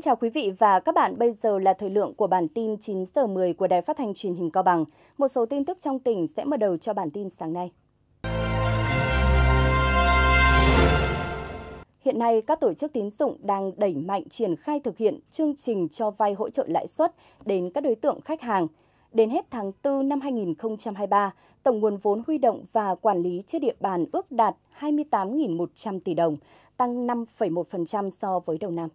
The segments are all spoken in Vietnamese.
Xin chào quý vị và các bạn, bây giờ là thời lượng của bản tin 9 giờ 10 của Đài Phát thanh Truyền hình Cao Bằng. Một số tin tức trong tỉnh sẽ mở đầu cho bản tin sáng nay. Hiện nay, các tổ chức tín dụng đang đẩy mạnh triển khai thực hiện chương trình cho vay hỗ trợ lãi suất đến các đối tượng khách hàng. Đến hết tháng 4 năm 2023, tổng nguồn vốn huy động và quản lý trên địa bàn ước đạt 28.100 tỷ đồng, tăng 5,1% so với đầu năm.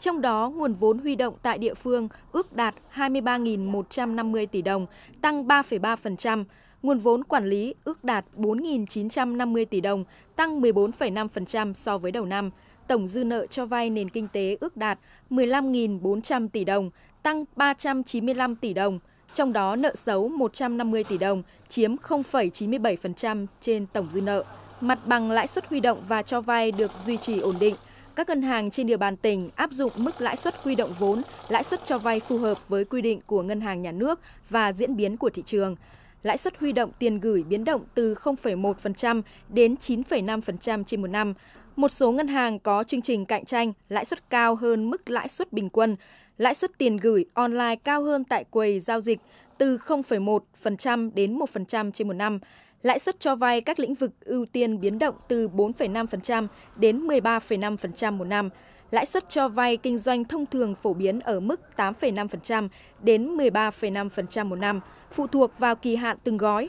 Trong đó, nguồn vốn huy động tại địa phương ước đạt 23.150 tỷ đồng, tăng 3,3%, nguồn vốn quản lý ước đạt 4.950 tỷ đồng, tăng 14,5% so với đầu năm. Tổng dư nợ cho vay nền kinh tế ước đạt 15.400 tỷ đồng, tăng 395 tỷ đồng, trong đó nợ xấu 150 tỷ đồng, chiếm 0,97% trên tổng dư nợ. Mặt bằng lãi suất huy động và cho vay được duy trì ổn định các ngân hàng trên địa bàn tỉnh áp dụng mức lãi suất huy động vốn, lãi suất cho vay phù hợp với quy định của ngân hàng nhà nước và diễn biến của thị trường. Lãi suất huy động tiền gửi biến động từ 0,1% đến 9,5% trên một năm. Một số ngân hàng có chương trình cạnh tranh lãi suất cao hơn mức lãi suất bình quân. Lãi suất tiền gửi online cao hơn tại quầy giao dịch từ 0,1% đến 1% trên một năm lãi suất cho vay các lĩnh vực ưu tiên biến động từ 4,5% đến 13,5% một năm. Lãi suất cho vay kinh doanh thông thường phổ biến ở mức 8,5% đến 13,5% một năm, phụ thuộc vào kỳ hạn từng gói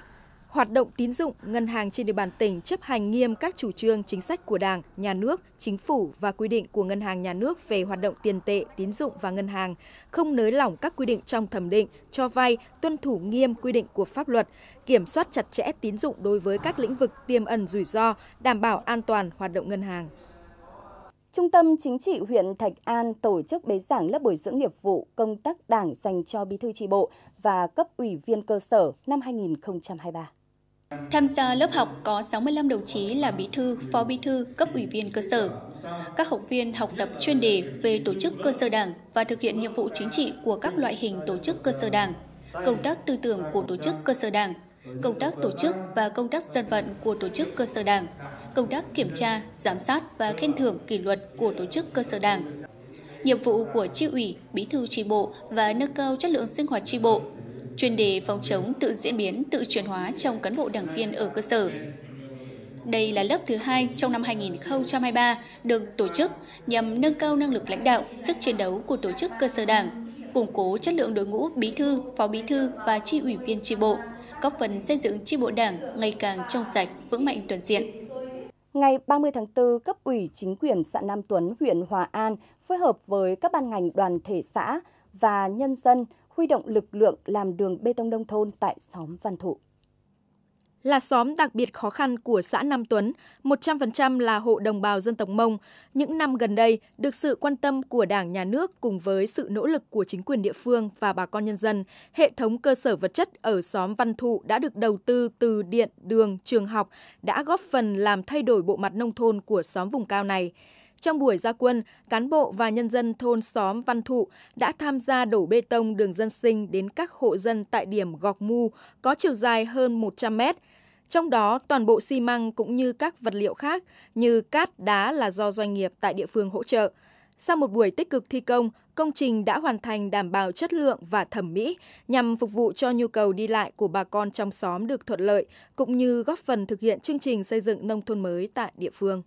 hoạt động tín dụng, ngân hàng trên địa bàn tỉnh chấp hành nghiêm các chủ trương chính sách của Đảng, Nhà nước, Chính phủ và quy định của Ngân hàng Nhà nước về hoạt động tiền tệ, tín dụng và ngân hàng, không nới lỏng các quy định trong thẩm định, cho vay, tuân thủ nghiêm quy định của pháp luật, kiểm soát chặt chẽ tín dụng đối với các lĩnh vực tiềm ẩn rủi ro, đảm bảo an toàn hoạt động ngân hàng. Trung tâm Chính trị huyện Thạch An tổ chức bế giảng lớp bồi dưỡng nghiệp vụ công tác đảng dành cho bí thư tri bộ và cấp ủy viên cơ sở năm 2023. Tham gia lớp học có 65 đồng chí là bí thư, phó bí thư, cấp ủy viên cơ sở. Các học viên học tập chuyên đề về tổ chức cơ sở đảng và thực hiện nhiệm vụ chính trị của các loại hình tổ chức cơ sở đảng, công tác tư tưởng của tổ chức cơ sở đảng, công tác tổ chức và công tác dân vận của tổ chức cơ sở đảng, công tác kiểm tra, giám sát và khen thưởng kỷ luật của tổ chức cơ sở đảng, nhiệm vụ của tri ủy, bí thư tri bộ và nâng cao chất lượng sinh hoạt tri bộ, chuyên đề phòng chống tự diễn biến, tự chuyển hóa trong cán bộ đảng viên ở cơ sở. Đây là lớp thứ hai trong năm 2023 được tổ chức nhằm nâng cao năng lực lãnh đạo, sức chiến đấu của tổ chức cơ sở đảng, củng cố chất lượng đội ngũ bí thư, phó bí thư và chi ủy viên tri bộ, góp phần xây dựng tri bộ đảng ngày càng trong sạch, vững mạnh toàn diện. Ngày 30 tháng 4, cấp ủy chính quyền xã Nam Tuấn, huyện Hòa An phối hợp với các ban ngành đoàn thể xã và nhân dân huy động lực lượng làm đường bê tông nông thôn tại xóm Văn Thụ. Là xóm đặc biệt khó khăn của xã Nam Tuấn, 100% là hộ đồng bào dân tộc Mông. Những năm gần đây, được sự quan tâm của Đảng, Nhà nước cùng với sự nỗ lực của chính quyền địa phương và bà con nhân dân, hệ thống cơ sở vật chất ở xóm Văn Thụ đã được đầu tư từ điện, đường, trường học, đã góp phần làm thay đổi bộ mặt nông thôn của xóm vùng cao này. Trong buổi gia quân, cán bộ và nhân dân thôn xóm Văn Thụ đã tham gia đổ bê tông đường dân sinh đến các hộ dân tại điểm Gọc Mu có chiều dài hơn 100 mét. Trong đó, toàn bộ xi măng cũng như các vật liệu khác như cát, đá là do doanh nghiệp tại địa phương hỗ trợ. Sau một buổi tích cực thi công, công trình đã hoàn thành đảm bảo chất lượng và thẩm mỹ nhằm phục vụ cho nhu cầu đi lại của bà con trong xóm được thuận lợi, cũng như góp phần thực hiện chương trình xây dựng nông thôn mới tại địa phương.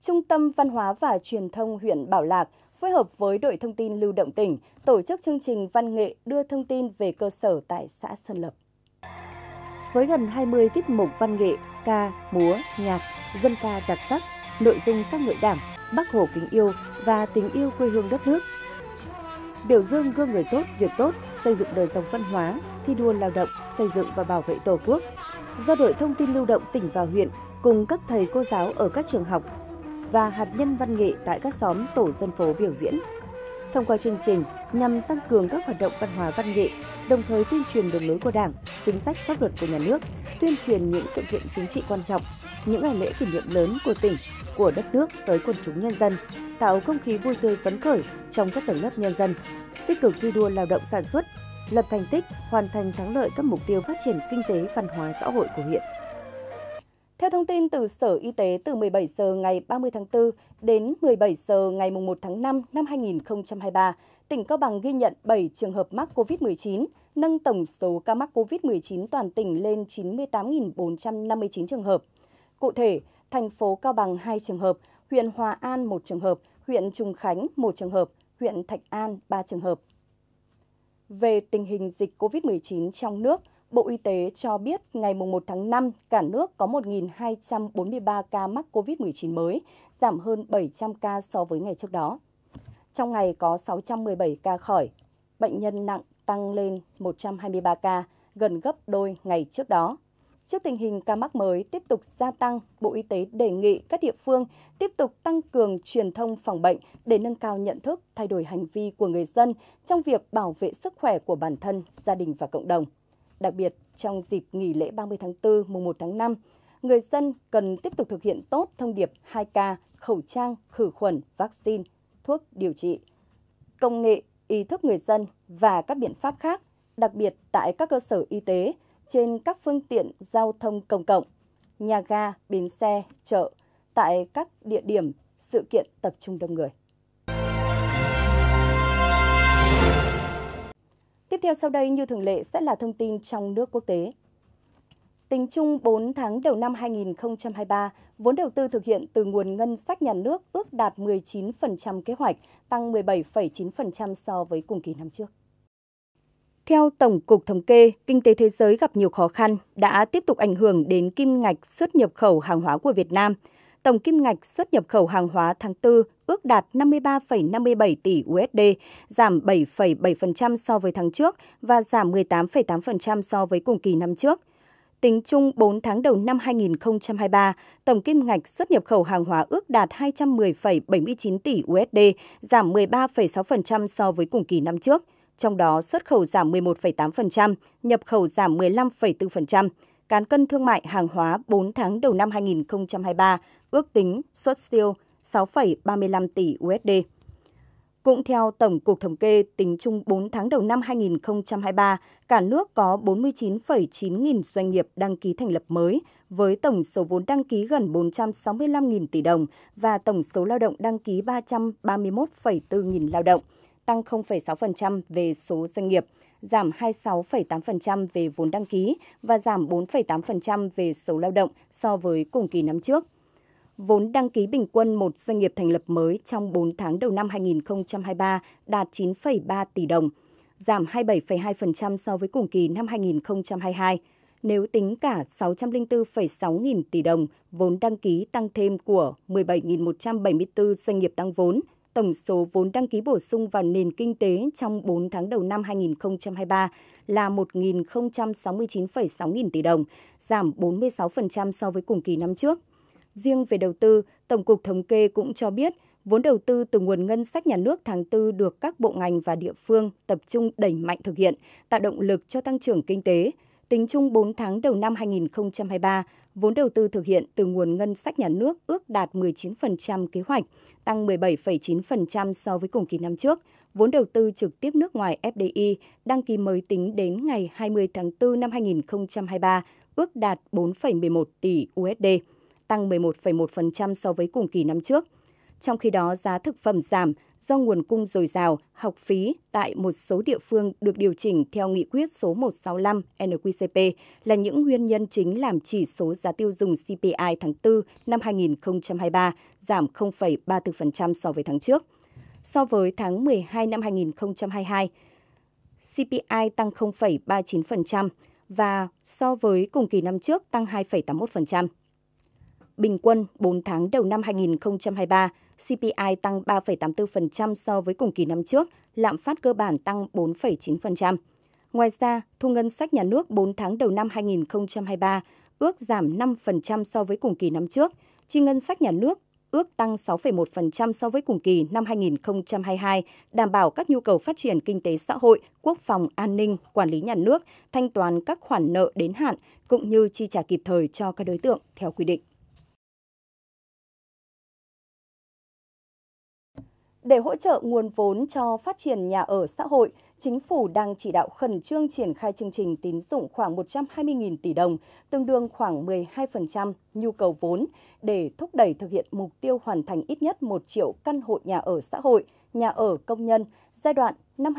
Trung tâm Văn hóa và Truyền thông huyện Bảo Lạc phối hợp với đội thông tin lưu động tỉnh tổ chức chương trình văn nghệ đưa thông tin về cơ sở tại xã Sơn Lập. Với gần 20 tiết mục văn nghệ, ca, múa, nhạc, dân ca đặc sắc, nội dung các ngợi đảng, bác hồ kính yêu và tình yêu quê hương đất nước. Biểu dương gương người tốt, việc tốt, xây dựng đời sống văn hóa, thi đua lao động, xây dựng và bảo vệ Tổ quốc. Do đội thông tin lưu động tỉnh và huyện cùng các thầy cô giáo ở các trường học và hạt nhân văn nghệ tại các xóm tổ dân phố biểu diễn. Thông qua chương trình nhằm tăng cường các hoạt động văn hóa văn nghệ, đồng thời tuyên truyền đường lối của Đảng, chính sách pháp luật của nhà nước, tuyên truyền những sự kiện chính trị quan trọng, những ngày lễ kỷ niệm lớn của tỉnh, của đất nước tới quần chúng nhân dân, tạo không khí vui tươi phấn khởi trong các tầng lớp nhân dân, tích cực thi đua lao động sản xuất, lập thành tích, hoàn thành thắng lợi các mục tiêu phát triển kinh tế, văn hóa xã hội của huyện. Theo thông tin từ Sở Y tế, từ 17 giờ ngày 30 tháng 4 đến 17 giờ ngày 1 tháng 5 năm 2023, tỉnh Cao Bằng ghi nhận 7 trường hợp mắc COVID-19, nâng tổng số ca mắc COVID-19 toàn tỉnh lên 98.459 trường hợp. Cụ thể, thành phố Cao Bằng 2 trường hợp, huyện Hòa An 1 trường hợp, huyện Trùng Khánh 1 trường hợp, huyện Thạch An 3 trường hợp. Về tình hình dịch COVID-19 trong nước – Bộ Y tế cho biết ngày 1 tháng 5, cả nước có 1.243 ca mắc COVID-19 mới, giảm hơn 700 ca so với ngày trước đó. Trong ngày có 617 ca khỏi, bệnh nhân nặng tăng lên 123 ca, gần gấp đôi ngày trước đó. Trước tình hình ca mắc mới tiếp tục gia tăng, Bộ Y tế đề nghị các địa phương tiếp tục tăng cường truyền thông phòng bệnh để nâng cao nhận thức, thay đổi hành vi của người dân trong việc bảo vệ sức khỏe của bản thân, gia đình và cộng đồng. Đặc biệt, trong dịp nghỉ lễ 30 tháng 4, mùng 1 tháng 5, người dân cần tiếp tục thực hiện tốt thông điệp 2K, khẩu trang, khử khuẩn, vaccine, thuốc điều trị, công nghệ, ý thức người dân và các biện pháp khác, đặc biệt tại các cơ sở y tế, trên các phương tiện giao thông công cộng, nhà ga, bến xe, chợ, tại các địa điểm, sự kiện tập trung đông người. Tiếp theo sau đây như thường lệ sẽ là thông tin trong nước quốc tế. Tính chung 4 tháng đầu năm 2023, vốn đầu tư thực hiện từ nguồn ngân sách nhà nước ước đạt 19% kế hoạch, tăng 17,9% so với cùng kỳ năm trước. Theo Tổng cục Thống kê, kinh tế thế giới gặp nhiều khó khăn đã tiếp tục ảnh hưởng đến kim ngạch xuất nhập khẩu hàng hóa của Việt Nam – tổng kim ngạch xuất nhập khẩu hàng hóa tháng 4 ước đạt 53,57 tỷ USD, giảm 7,7% so với tháng trước và giảm 18,8% so với cùng kỳ năm trước. Tính chung 4 tháng đầu năm 2023, tổng kim ngạch xuất nhập khẩu hàng hóa ước đạt 210,79 tỷ USD, giảm 13,6% so với cùng kỳ năm trước. Trong đó, xuất khẩu giảm 11,8%, nhập khẩu giảm 15,4%. Cán cân thương mại hàng hóa 4 tháng đầu năm 2023 ước tính xuất siêu 6,35 tỷ USD. Cũng theo Tổng cục Thống kê, tính chung 4 tháng đầu năm 2023, cả nước có 49,9 nghìn doanh nghiệp đăng ký thành lập mới, với tổng số vốn đăng ký gần 465 nghìn tỷ đồng và tổng số lao động đăng ký 331,4 nghìn lao động, tăng 0,6% về số doanh nghiệp, giảm 26,8% về vốn đăng ký và giảm 4,8% về số lao động so với cùng kỳ năm trước vốn đăng ký bình quân một doanh nghiệp thành lập mới trong 4 tháng đầu năm 2023 đạt 9,3 tỷ đồng, giảm 27,2% so với cùng kỳ năm 2022. Nếu tính cả 604,6 nghìn tỷ đồng vốn đăng ký tăng thêm của 17.174 doanh nghiệp tăng vốn, tổng số vốn đăng ký bổ sung vào nền kinh tế trong 4 tháng đầu năm 2023 là 1.069,6 nghìn tỷ đồng, giảm 46% so với cùng kỳ năm trước. Riêng về đầu tư, Tổng cục Thống kê cũng cho biết vốn đầu tư từ nguồn ngân sách nhà nước tháng 4 được các bộ ngành và địa phương tập trung đẩy mạnh thực hiện, tạo động lực cho tăng trưởng kinh tế. Tính chung 4 tháng đầu năm 2023, vốn đầu tư thực hiện từ nguồn ngân sách nhà nước ước đạt 19% kế hoạch, tăng 17,9% so với cùng kỳ năm trước. Vốn đầu tư trực tiếp nước ngoài FDI đăng ký mới tính đến ngày 20 tháng 4 năm 2023 ước đạt 4,11 tỷ USD tăng 11,1% so với cùng kỳ năm trước. Trong khi đó, giá thực phẩm giảm do nguồn cung dồi dào, học phí tại một số địa phương được điều chỉnh theo nghị quyết số 165 NQCP là những nguyên nhân chính làm chỉ số giá tiêu dùng CPI tháng 4 năm 2023 giảm 0,34% so với tháng trước. So với tháng 12 năm 2022, CPI tăng 0,39% và so với cùng kỳ năm trước tăng 2,81%. Bình quân 4 tháng đầu năm 2023, CPI tăng 3,84% so với cùng kỳ năm trước, lạm phát cơ bản tăng 4,9%. Ngoài ra, thu ngân sách nhà nước 4 tháng đầu năm 2023 ước giảm 5% so với cùng kỳ năm trước, chi ngân sách nhà nước ước tăng 6,1% so với cùng kỳ năm 2022, đảm bảo các nhu cầu phát triển kinh tế xã hội, quốc phòng, an ninh, quản lý nhà nước, thanh toán các khoản nợ đến hạn cũng như chi trả kịp thời cho các đối tượng theo quy định. Để hỗ trợ nguồn vốn cho phát triển nhà ở xã hội, chính phủ đang chỉ đạo khẩn trương triển khai chương trình tín dụng khoảng 120.000 tỷ đồng, tương đương khoảng 12% nhu cầu vốn, để thúc đẩy thực hiện mục tiêu hoàn thành ít nhất 1 triệu căn hộ nhà ở xã hội, nhà ở công nhân giai đoạn năm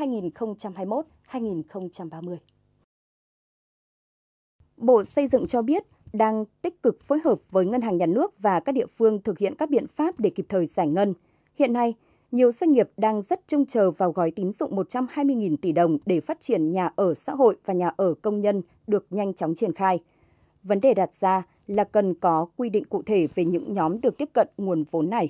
2021-2030. Bộ Xây dựng cho biết, đang tích cực phối hợp với Ngân hàng Nhà nước và các địa phương thực hiện các biện pháp để kịp thời giải ngân. Hiện nay, nhiều doanh nghiệp đang rất trông chờ vào gói tín dụng 120.000 tỷ đồng để phát triển nhà ở xã hội và nhà ở công nhân được nhanh chóng triển khai. Vấn đề đặt ra là cần có quy định cụ thể về những nhóm được tiếp cận nguồn vốn này.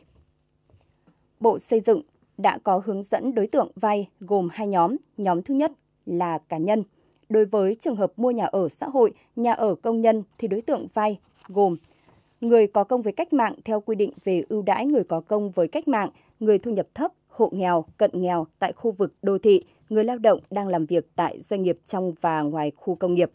Bộ Xây dựng đã có hướng dẫn đối tượng vay gồm hai nhóm. Nhóm thứ nhất là cá nhân. Đối với trường hợp mua nhà ở xã hội, nhà ở công nhân thì đối tượng vay gồm người có công với cách mạng theo quy định về ưu đãi người có công với cách mạng – người thu nhập thấp, hộ nghèo, cận nghèo tại khu vực đô thị, người lao động đang làm việc tại doanh nghiệp trong và ngoài khu công nghiệp.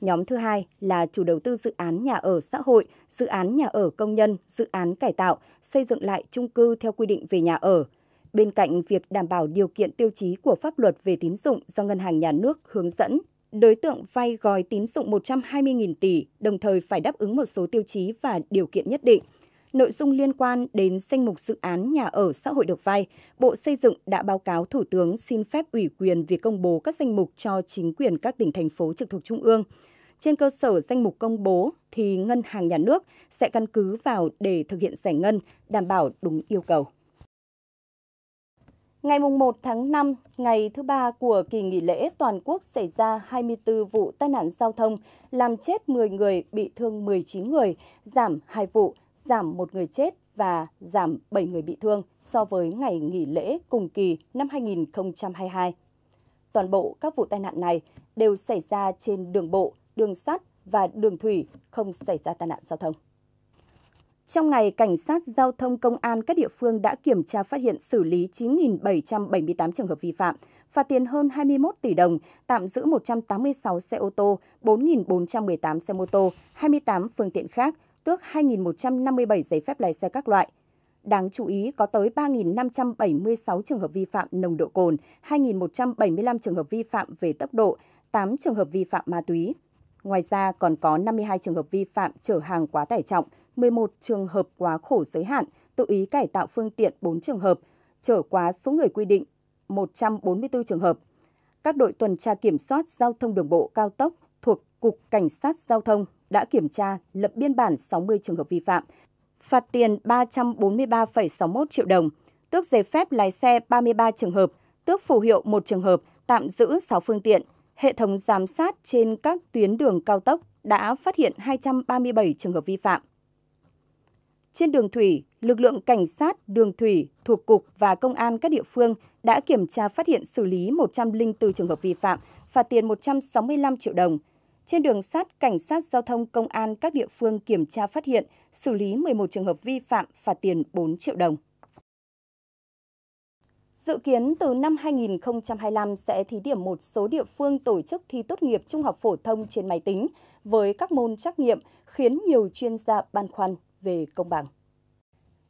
Nhóm thứ hai là chủ đầu tư dự án nhà ở xã hội, dự án nhà ở công nhân, dự án cải tạo, xây dựng lại chung cư theo quy định về nhà ở. Bên cạnh việc đảm bảo điều kiện tiêu chí của pháp luật về tín dụng do Ngân hàng Nhà nước hướng dẫn, đối tượng vay gói tín dụng 120.000 tỷ đồng thời phải đáp ứng một số tiêu chí và điều kiện nhất định – nội dung liên quan đến danh mục dự án nhà ở xã hội được vay, Bộ Xây dựng đã báo cáo Thủ tướng xin phép ủy quyền việc công bố các danh mục cho chính quyền các tỉnh thành phố trực thuộc Trung ương. Trên cơ sở danh mục công bố thì ngân hàng nhà nước sẽ căn cứ vào để thực hiện giải ngân đảm bảo đúng yêu cầu. Ngày 1 tháng 5, ngày thứ ba của kỳ nghỉ lễ toàn quốc xảy ra 24 vụ tai nạn giao thông, làm chết 10 người, bị thương 19 người, giảm 2 vụ, giảm một người chết và giảm 7 người bị thương so với ngày nghỉ lễ cùng kỳ năm 2022. Toàn bộ các vụ tai nạn này đều xảy ra trên đường bộ, đường sắt và đường thủy, không xảy ra tai nạn giao thông. Trong ngày, Cảnh sát Giao thông Công an các địa phương đã kiểm tra phát hiện xử lý 9.778 trường hợp vi phạm, phạt tiền hơn 21 tỷ đồng, tạm giữ 186 xe ô tô, 4.418 xe mô tô, 28 phương tiện khác – tước 2.157 giấy phép lái xe các loại. Đáng chú ý có tới 3.576 trường hợp vi phạm nồng độ cồn, 2.175 trường hợp vi phạm về tốc độ, 8 trường hợp vi phạm ma túy. Ngoài ra còn có 52 trường hợp vi phạm chở hàng quá tải trọng, 11 trường hợp quá khổ giới hạn, tự ý cải tạo phương tiện 4 trường hợp, chở quá số người quy định 144 trường hợp. Các đội tuần tra kiểm soát giao thông đường bộ cao tốc thuộc Cục Cảnh sát Giao thông đã kiểm tra, lập biên bản 60 trường hợp vi phạm, phạt tiền 343,61 triệu đồng, tước giấy phép lái xe 33 trường hợp, tước phù hiệu 1 trường hợp, tạm giữ 6 phương tiện. Hệ thống giám sát trên các tuyến đường cao tốc đã phát hiện 237 trường hợp vi phạm. Trên đường thủy, lực lượng cảnh sát đường thủy thuộc cục và công an các địa phương đã kiểm tra phát hiện xử lý 104 trường hợp vi phạm, phạt tiền 165 triệu đồng – trên đường sắt, cảnh sát giao thông công an các địa phương kiểm tra phát hiện, xử lý 11 trường hợp vi phạm phạt tiền 4 triệu đồng. Dự kiến từ năm 2025 sẽ thí điểm một số địa phương tổ chức thi tốt nghiệp trung học phổ thông trên máy tính với các môn trắc nghiệm khiến nhiều chuyên gia băn khoăn về công bằng.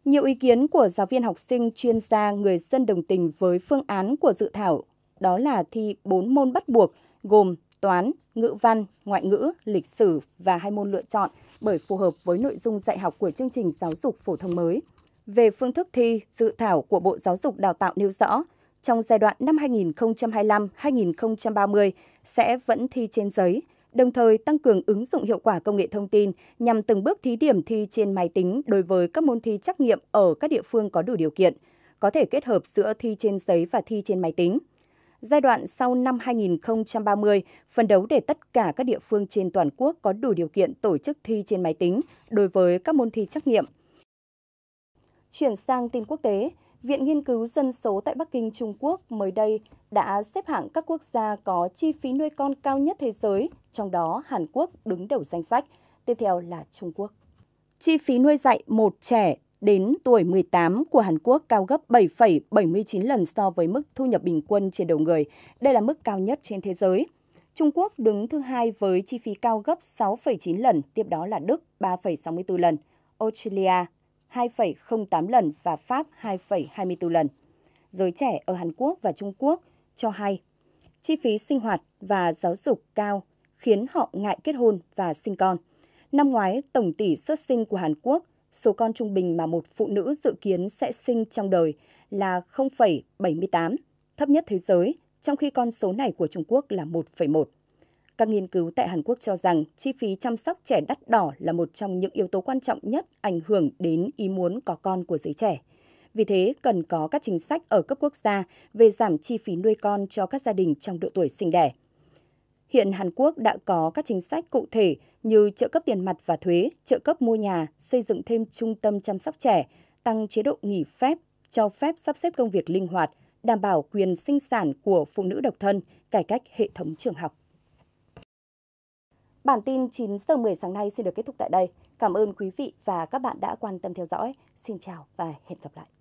Nhiều ý kiến của giáo viên học sinh, chuyên gia, người dân đồng tình với phương án của dự thảo, đó là thi 4 môn bắt buộc gồm toán, ngữ văn, ngoại ngữ, lịch sử và hai môn lựa chọn bởi phù hợp với nội dung dạy học của chương trình giáo dục phổ thông mới. Về phương thức thi, dự thảo của Bộ Giáo dục Đào tạo nêu rõ, trong giai đoạn năm 2025-2030 sẽ vẫn thi trên giấy, đồng thời tăng cường ứng dụng hiệu quả công nghệ thông tin nhằm từng bước thí điểm thi trên máy tính đối với các môn thi trắc nghiệm ở các địa phương có đủ điều kiện, có thể kết hợp giữa thi trên giấy và thi trên máy tính – Giai đoạn sau năm 2030, phân đấu để tất cả các địa phương trên toàn quốc có đủ điều kiện tổ chức thi trên máy tính đối với các môn thi trắc nghiệm. Chuyển sang tin quốc tế, Viện Nghiên cứu Dân số tại Bắc Kinh, Trung Quốc mới đây đã xếp hạng các quốc gia có chi phí nuôi con cao nhất thế giới, trong đó Hàn Quốc đứng đầu danh sách. Tiếp theo là Trung Quốc. Chi phí nuôi dạy một trẻ đến tuổi 18 của Hàn Quốc cao gấp 7,79 lần so với mức thu nhập bình quân trên đầu người. Đây là mức cao nhất trên thế giới. Trung Quốc đứng thứ hai với chi phí cao gấp 6,9 lần, tiếp đó là Đức 3,64 lần, Australia 2,08 lần và Pháp 2,24 lần. Giới trẻ ở Hàn Quốc và Trung Quốc cho hay chi phí sinh hoạt và giáo dục cao khiến họ ngại kết hôn và sinh con. Năm ngoái, tổng tỷ xuất sinh của Hàn Quốc số con trung bình mà một phụ nữ dự kiến sẽ sinh trong đời là 0,78, thấp nhất thế giới, trong khi con số này của Trung Quốc là 1,1. Các nghiên cứu tại Hàn Quốc cho rằng chi phí chăm sóc trẻ đắt đỏ là một trong những yếu tố quan trọng nhất ảnh hưởng đến ý muốn có con của giới trẻ. Vì thế, cần có các chính sách ở cấp quốc gia về giảm chi phí nuôi con cho các gia đình trong độ tuổi sinh đẻ. Hiện Hàn Quốc đã có các chính sách cụ thể như trợ cấp tiền mặt và thuế, trợ cấp mua nhà, xây dựng thêm trung tâm chăm sóc trẻ, tăng chế độ nghỉ phép, cho phép sắp xếp công việc linh hoạt, đảm bảo quyền sinh sản của phụ nữ độc thân, cải cách hệ thống trường học. Bản tin 9 giờ 10 sáng nay xin được kết thúc tại đây. Cảm ơn quý vị và các bạn đã quan tâm theo dõi. Xin chào và hẹn gặp lại.